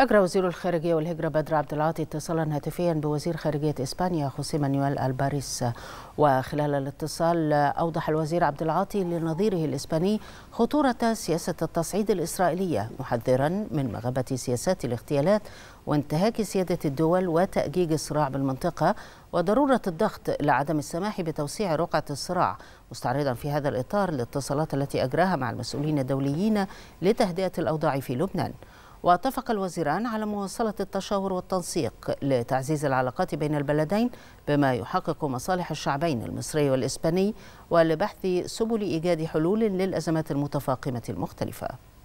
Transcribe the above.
أجرى وزير الخارجية والهجرة بدر عبد العاطي اتصالا هاتفيا بوزير خارجية إسبانيا خوسي مانويل ألباريس وخلال الاتصال أوضح الوزير عبد العاطي لنظيره الإسباني خطورة سياسة التصعيد الإسرائيلية محذرا من مغبة سياسات الاغتيالات وانتهاك سيادة الدول وتأجيج الصراع بالمنطقة وضرورة الضغط لعدم السماح بتوسيع رقعة الصراع مستعرضا في هذا الإطار الاتصالات التي أجراها مع المسؤولين الدوليين لتهدئة الأوضاع في لبنان واتفق الوزيران على مواصلة التشاور والتنسيق لتعزيز العلاقات بين البلدين بما يحقق مصالح الشعبين المصري والإسباني ولبحث سبل إيجاد حلول للأزمات المتفاقمة المختلفة